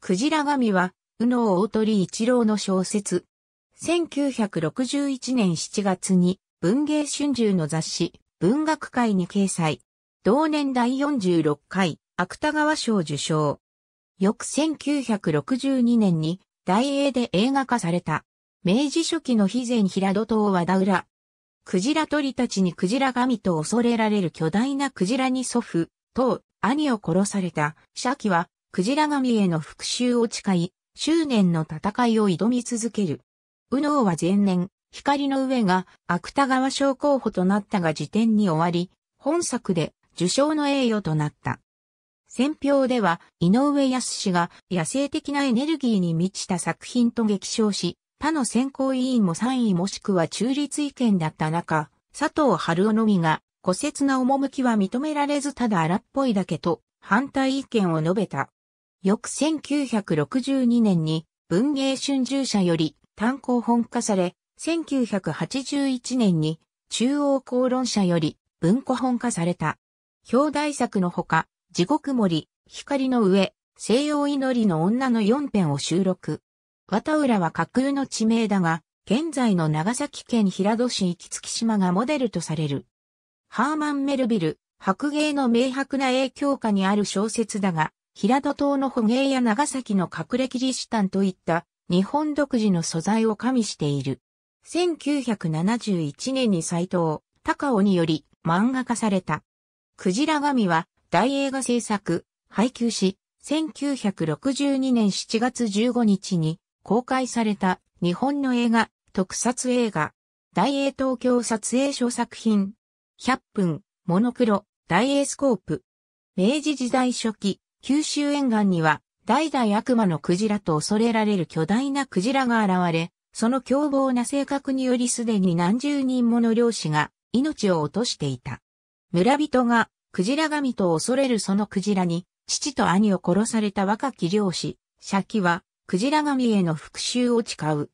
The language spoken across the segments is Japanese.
クジラ神は、宇野大鳥一郎の小説。1961年7月に文芸春秋の雑誌、文学界に掲載。同年第46回、芥川賞受賞。翌1962年に、大英で映画化された。明治初期の肥前平戸島和田浦。クジラ鳥たちにクジラ神と恐れられる巨大なクジラに祖父、と兄を殺された、シャキはクジラ神への復讐を誓い、執念の戦いを挑み続ける。右脳は前年、光の上が芥川賞候補となったが辞典に終わり、本作で受賞の栄誉となった。選評では、井上康氏が野生的なエネルギーに満ちた作品と激賞し、他の選考委員も3位もしくは中立意見だった中、佐藤春夫のみが、骨折な趣は認められずただ荒っぽいだけと、反対意見を述べた。翌1962年に文芸春秋社より単行本化され、1981年に中央公論社より文庫本化された。表題作のほか、地獄森、光の上、西洋祈りの女の4編を収録。綿浦は架空の地名だが、現在の長崎県平戸市行月島がモデルとされる。ハーマン・メルビル、白芸の明白な影響下にある小説だが、平戸島の捕鯨や長崎の隠れキリシタンといった日本独自の素材を加味している。1971年に斎藤、高尾により漫画化された。クジラ神は大映画制作、配給し、1962年7月15日に公開された日本の映画、特撮映画、大英東京撮影所作品、100分、モノクロ、大英スコープ。明治時代初期、九州沿岸には、代々悪魔のクジラと恐れられる巨大なクジラが現れ、その凶暴な性格によりすでに何十人もの漁師が命を落としていた。村人がクジラ神と恐れるそのクジラに、父と兄を殺された若き漁師、シャキは、クジラ神への復讐を誓う。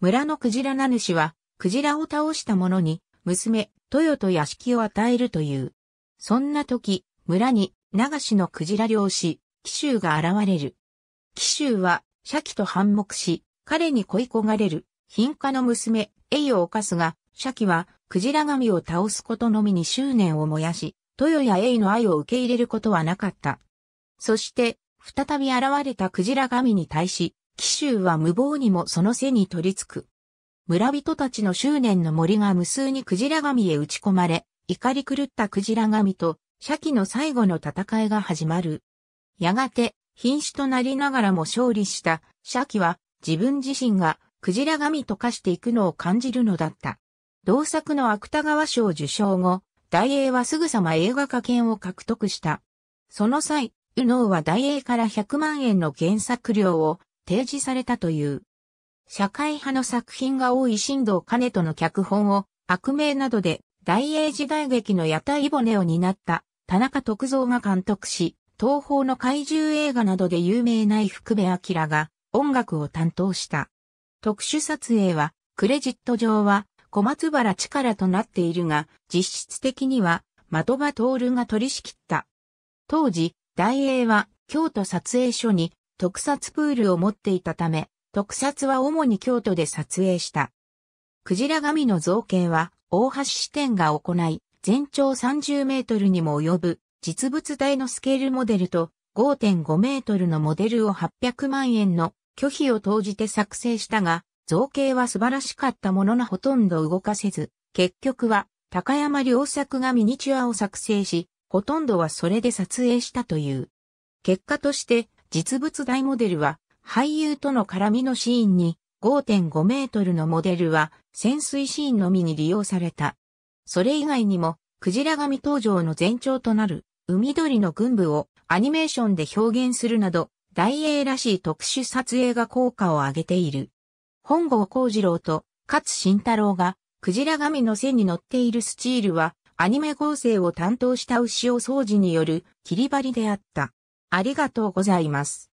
村のクジラ名主は、クジラを倒した者に、娘、豊と屋敷を与えるという。そんな時、村に流しのクジラ漁師、紀州が現れる。紀州は、シャキと反目し、彼に恋焦がれる、貧家の娘、エイを犯すが、シャキは、クジラ神を倒すことのみに執念を燃やし、豊やエイの愛を受け入れることはなかった。そして、再び現れたクジラ神に対し、紀州は無謀にもその背に取りつく。村人たちの執念の森が無数にクジラ神へ打ち込まれ、怒り狂ったクジラ神とシャキの最後の戦いが始まる。やがて、瀕死となりながらも勝利したシャキは自分自身がクジラ神と化していくのを感じるのだった。同作の芥川賞受賞後、大英はすぐさま映画化権を獲得した。その際、右脳は大英から100万円の原作料を提示されたという。社会派の作品が多い新藤兼人の脚本を悪名などで大英時代劇の屋台骨を担った田中徳造が監督し、東方の怪獣映画などで有名な福部明が音楽を担当した。特殊撮影は、クレジット上は小松原力となっているが、実質的には的場徹が取り仕切った。当時、大英は京都撮影所に特撮プールを持っていたため、特撮は主に京都で撮影した。クジラ神の造形は大橋支店が行い、全長30メートルにも及ぶ実物大のスケールモデルと5.5メートルのモデルを800万円の拒否を投じて作成したが、造形は素晴らしかったもののほとんど動かせず、結局は高山良作がミニチュアを作成し、ほとんどはそれで撮影したという。結果として実物大モデルは俳優との絡みのシーンに5.5メートルのモデルは潜水シーンのみに利用された。それ以外にも、クジラ神登場の前兆となる、海鳥の群舞をアニメーションで表現するなど、大英らしい特殊撮影が効果を上げている。本郷幸次郎と勝慎太郎が、クジラ神の背に乗っているスチールは、アニメ合成を担当した牛尾掃除による切り張りであった。ありがとうございます。